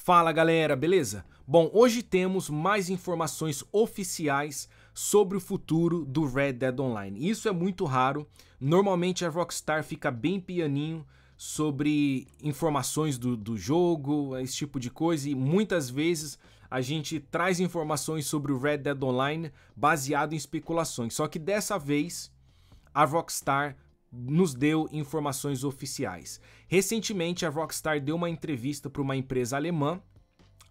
Fala galera, beleza? Bom, hoje temos mais informações oficiais sobre o futuro do Red Dead Online. Isso é muito raro. Normalmente a Rockstar fica bem pianinho sobre informações do, do jogo, esse tipo de coisa, e muitas vezes a gente traz informações sobre o Red Dead Online baseado em especulações. Só que dessa vez a Rockstar nos deu informações oficiais. Recentemente, a Rockstar deu uma entrevista para uma empresa alemã,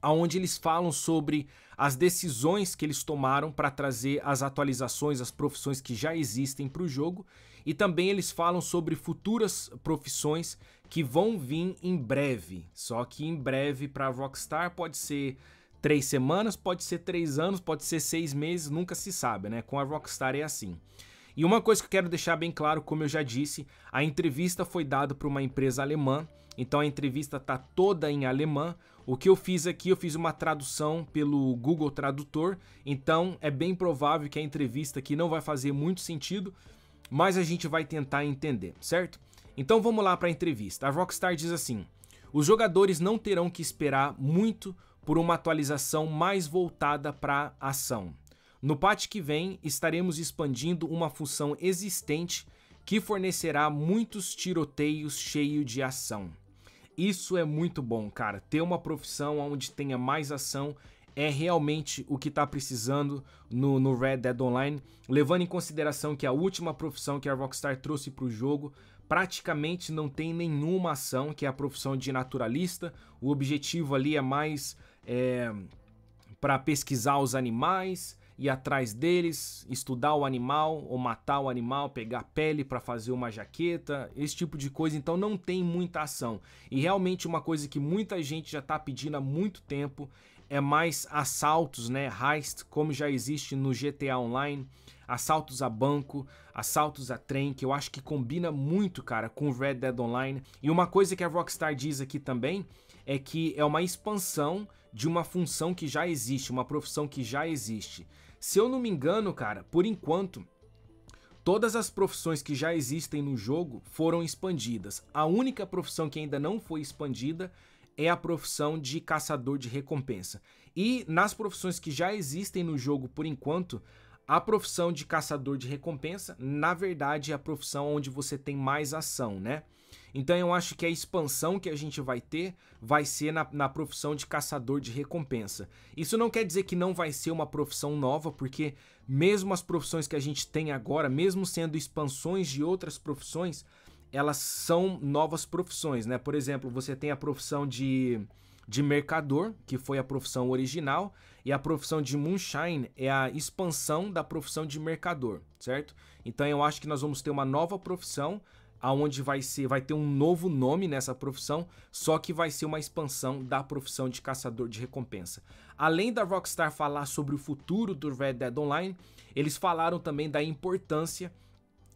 onde eles falam sobre as decisões que eles tomaram para trazer as atualizações, as profissões que já existem para o jogo, e também eles falam sobre futuras profissões que vão vir em breve. Só que em breve para a Rockstar pode ser três semanas, pode ser três anos, pode ser seis meses, nunca se sabe, né? Com a Rockstar é assim. E uma coisa que eu quero deixar bem claro, como eu já disse, a entrevista foi dada para uma empresa alemã, então a entrevista tá toda em alemã. O que eu fiz aqui, eu fiz uma tradução pelo Google Tradutor, então é bem provável que a entrevista aqui não vai fazer muito sentido, mas a gente vai tentar entender, certo? Então vamos lá para a entrevista. A Rockstar diz assim: os jogadores não terão que esperar muito por uma atualização mais voltada para ação. No patch que vem, estaremos expandindo uma função existente que fornecerá muitos tiroteios cheios de ação. Isso é muito bom, cara. Ter uma profissão onde tenha mais ação é realmente o que está precisando no, no, Red Dead Online, levando em consideração que a última profissão que a Rockstar trouxe para o jogo praticamente não tem nenhuma ação, que é a profissão de naturalista. O objetivo ali é mais é, para pesquisar os animais, ir atrás deles, estudar o animal ou matar o animal, pegar pele para fazer uma jaqueta, esse tipo de coisa. Então não tem muita ação. E realmente uma coisa que muita gente já está pedindo há muito tempo é mais assaltos, né? Heist, como já existe no GTA Online, assaltos a banco, assaltos a trem, que eu acho que combina muito, cara, com Red Dead Online. E uma coisa que a Rockstar diz aqui também é que é uma expansão de uma função que já existe, uma profissão que já existe. Se eu não me engano, cara, por enquanto, todas as profissões que já existem no jogo foram expandidas. A única profissão que ainda não foi expandida é a profissão de caçador de recompensa. E nas profissões que já existem no jogo por enquanto, a profissão de caçador de recompensa, na verdade, é a profissão onde você tem mais ação, né? Então eu acho que a expansão que a gente vai ter vai ser na, na, profissão de caçador de recompensa. Isso não quer dizer que não vai ser uma profissão nova, porque mesmo as profissões que a gente tem agora, mesmo sendo expansões de outras profissões, elas são novas profissões, né? Por exemplo, você tem a profissão de, de mercador, que foi a profissão original, e a profissão de moonshine é a expansão da profissão de mercador, certo? Então eu acho que nós vamos ter uma nova profissão aonde vai ser, vai ter um novo nome nessa profissão, só que vai ser uma expansão da profissão de caçador de recompensa. Além da Rockstar falar sobre o futuro do Red Dead Online, eles falaram também da importância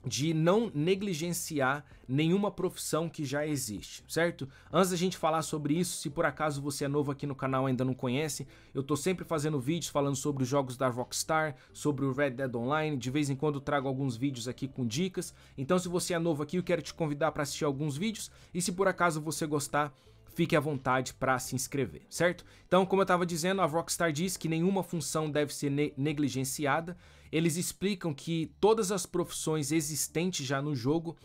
de não negligenciar nenhuma profissão que já existe, certo? Antes da gente falar sobre isso, se por acaso você é novo aqui no canal e ainda não conhece, eu tô sempre fazendo vídeos falando sobre os jogos da Rockstar, sobre o Red Dead Online, de vez em quando trago alguns vídeos aqui com dicas. Então se você é novo aqui, eu quero te convidar para assistir alguns vídeos e se por acaso você gostar, fique à vontade para se inscrever, certo? Então, como eu estava dizendo, a Rockstar diz que nenhuma função deve ser ne negligenciada. Eles explicam que todas as profissões existentes já no jogo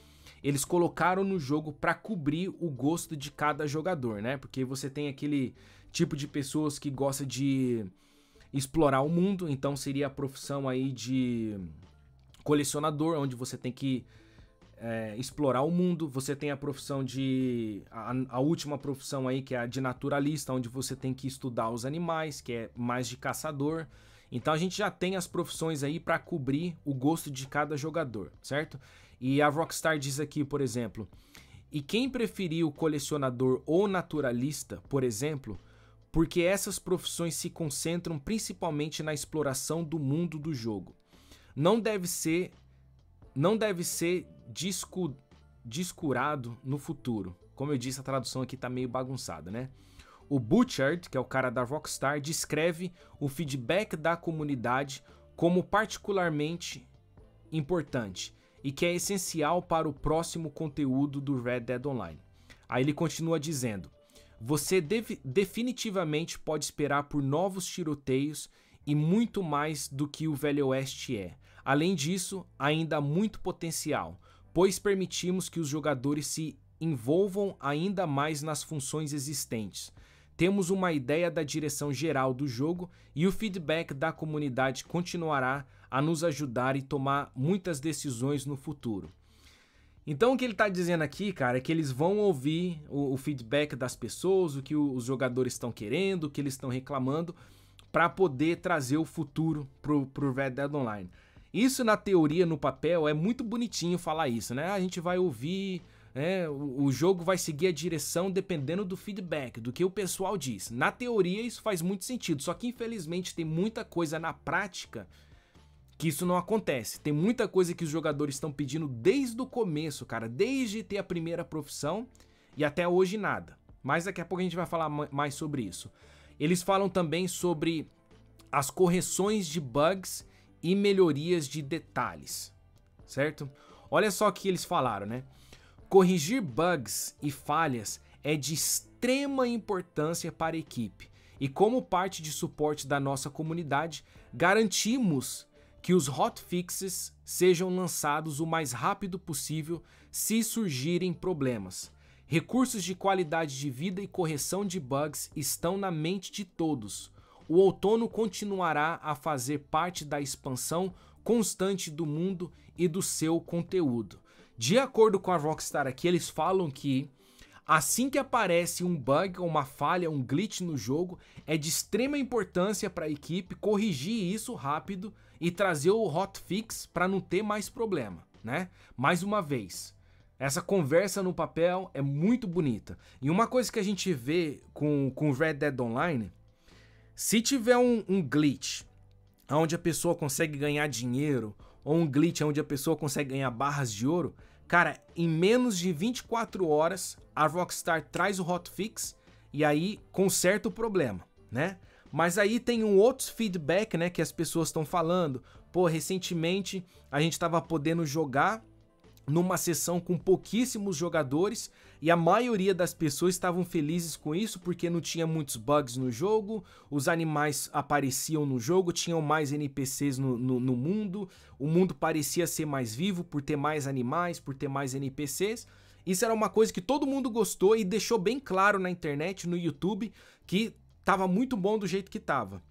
eles colocaram no jogo para cobrir o gosto de cada jogador, né? Porque você tem aquele tipo de pessoas que gosta de explorar o mundo, então seria a profissão aí de colecionador, onde você tem que é, explorar o mundo. Você tem a profissão de. A, a, última profissão aí, que é a de naturalista, onde você tem que estudar os animais, que é mais de caçador. Então a gente já tem as profissões aí para cobrir o gosto de cada jogador, certo? E a Rockstar diz aqui, por exemplo. E quem preferir o colecionador ou naturalista, por exemplo, porque essas profissões se concentram principalmente na exploração do mundo do jogo. Não deve ser não deve ser discu, discurado no futuro. Como eu disse, a tradução aqui tá meio bagunçada, né? O Butchard, que é o cara da Rockstar, descreve o feedback da comunidade como particularmente importante e que é essencial para o próximo conteúdo do Red Dead Online. Aí ele continua dizendo: Você deve, definitivamente pode esperar por novos tiroteios e muito mais do que o Velho Oeste é. Além disso, ainda há muito potencial pois permitimos que os jogadores se envolvam ainda mais nas funções existentes. Temos uma ideia da direção geral do jogo e o feedback da comunidade continuará a nos ajudar e tomar muitas decisões no futuro. Então o que ele está dizendo aqui, cara, é que eles vão ouvir o, o feedback das pessoas, o que o, os jogadores estão querendo, o que eles estão reclamando, para poder trazer o futuro para o Red Dead Online. Isso na teoria, no papel, é muito bonitinho falar isso, né? A gente vai ouvir, né? O, o jogo vai seguir a direção dependendo do feedback, do que o pessoal diz. Na teoria, isso faz muito sentido, só que infelizmente tem muita coisa na prática que isso não acontece. Tem muita coisa que os jogadores estão pedindo desde o começo, cara, desde ter a primeira profissão e até hoje nada. Mas daqui a pouco a gente vai falar mais sobre isso. Eles falam também sobre as correções de bugs e melhorias de detalhes, certo? Olha só o que eles falaram, né? Corrigir bugs e falhas é de extrema importância para a equipe e, como parte de suporte da nossa comunidade, garantimos que os hotfixes sejam lançados o mais rápido possível se surgirem problemas. Recursos de qualidade de vida e correção de bugs estão na mente de todos o outono continuará a fazer parte da expansão constante do mundo e do seu conteúdo. De acordo com a Rockstar aqui, eles falam que assim que aparece um bug, uma falha, um glitch no jogo, é de extrema importância para a equipe corrigir isso rápido e trazer o hotfix para não ter mais problema, né? Mais uma vez, essa conversa no papel é muito bonita. E uma coisa que a gente vê com, com Red Dead Online se tiver um, um glitch onde a pessoa consegue ganhar dinheiro, ou um glitch onde a pessoa consegue ganhar barras de ouro, cara, em menos de 24 horas a Rockstar traz o hotfix e aí conserta o problema, né? Mas aí tem um outro feedback, né, que as pessoas estão falando. Pô, recentemente a gente estava podendo jogar numa sessão com pouquíssimos jogadores e a maioria das pessoas estavam felizes com isso porque não tinha muitos bugs no jogo, os animais apareciam no jogo, tinham mais NPCs no, no, no mundo, o mundo parecia ser mais vivo por ter mais animais, por ter mais NPCs. Isso era uma coisa que todo mundo gostou e deixou bem claro na internet, no YouTube, que estava muito bom do jeito que estava.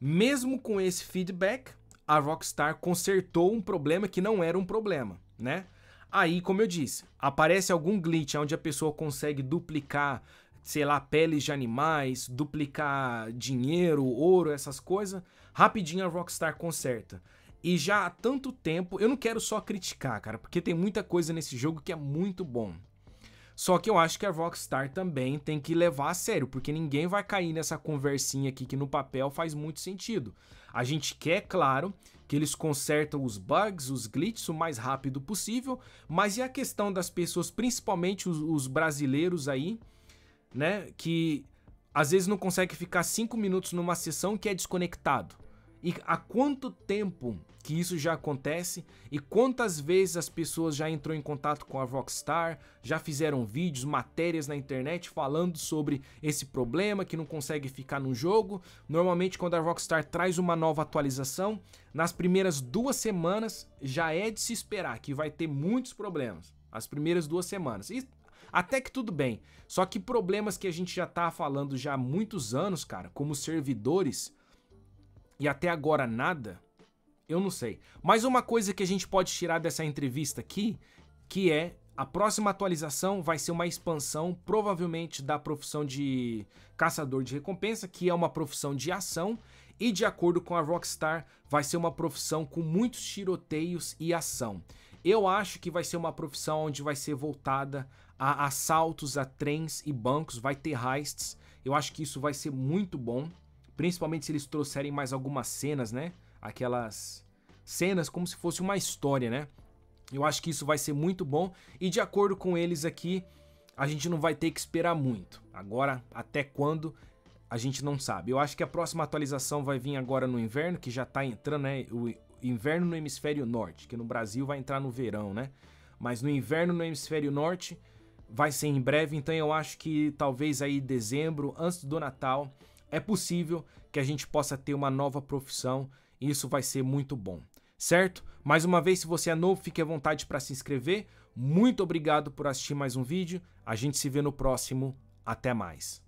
Mesmo com esse feedback, a Rockstar consertou um problema que não era um problema, né? Aí, como eu disse, aparece algum glitch onde a pessoa consegue duplicar, sei lá, peles de animais, duplicar dinheiro, ouro, essas coisas, rapidinho a Rockstar conserta. E já há tanto tempo, eu não quero só criticar, cara, porque tem muita coisa nesse jogo que é muito bom. Só que eu acho que a Rockstar também tem que levar a sério, porque ninguém vai cair nessa conversinha aqui que no papel faz muito sentido. A gente quer, claro, que eles consertam os bugs, os glitches o mais rápido possível, mas e a questão das pessoas, principalmente os, os brasileiros aí, né, que às vezes não consegue ficar cinco minutos numa sessão que é desconectado. E há quanto tempo que isso já acontece? E quantas vezes as pessoas já entrou em contato com a Rockstar, já fizeram vídeos, matérias na internet falando sobre esse problema que não consegue ficar no jogo? Normalmente quando a Rockstar traz uma nova atualização, nas primeiras duas semanas já é de se esperar que vai ter muitos problemas. As primeiras duas semanas. E até que tudo bem. Só que problemas que a gente já tá falando já há muitos anos, cara, como servidores e até agora nada, eu não sei. Mas uma coisa que a gente pode tirar dessa entrevista aqui, que é a próxima atualização vai ser uma expansão, provavelmente, da profissão de caçador de recompensa, que é uma profissão de ação, e de acordo com a Rockstar, vai ser uma profissão com muitos tiroteios e ação. Eu acho que vai ser uma profissão onde vai ser voltada a assaltos a trens e bancos, vai ter heists. Eu acho que isso vai ser muito bom. Principalmente se eles trouxerem mais algumas cenas, né? Aquelas cenas como se fosse uma história, né? Eu acho que isso vai ser muito bom e de acordo com eles aqui, a gente não vai ter que esperar muito. Agora, até quando, a gente não sabe. Eu acho que a próxima atualização vai vir agora no inverno, que já tá entrando, né? O inverno no hemisfério norte, que no Brasil vai entrar no verão, né? Mas no inverno no hemisfério norte vai ser em breve, então eu acho que talvez aí dezembro, antes do Natal, é possível que a gente possa ter uma nova profissão e isso vai ser muito bom, certo? Mais uma vez, se você é novo, fique à vontade para se inscrever. Muito obrigado por assistir mais um vídeo. A gente se vê no próximo. Até mais.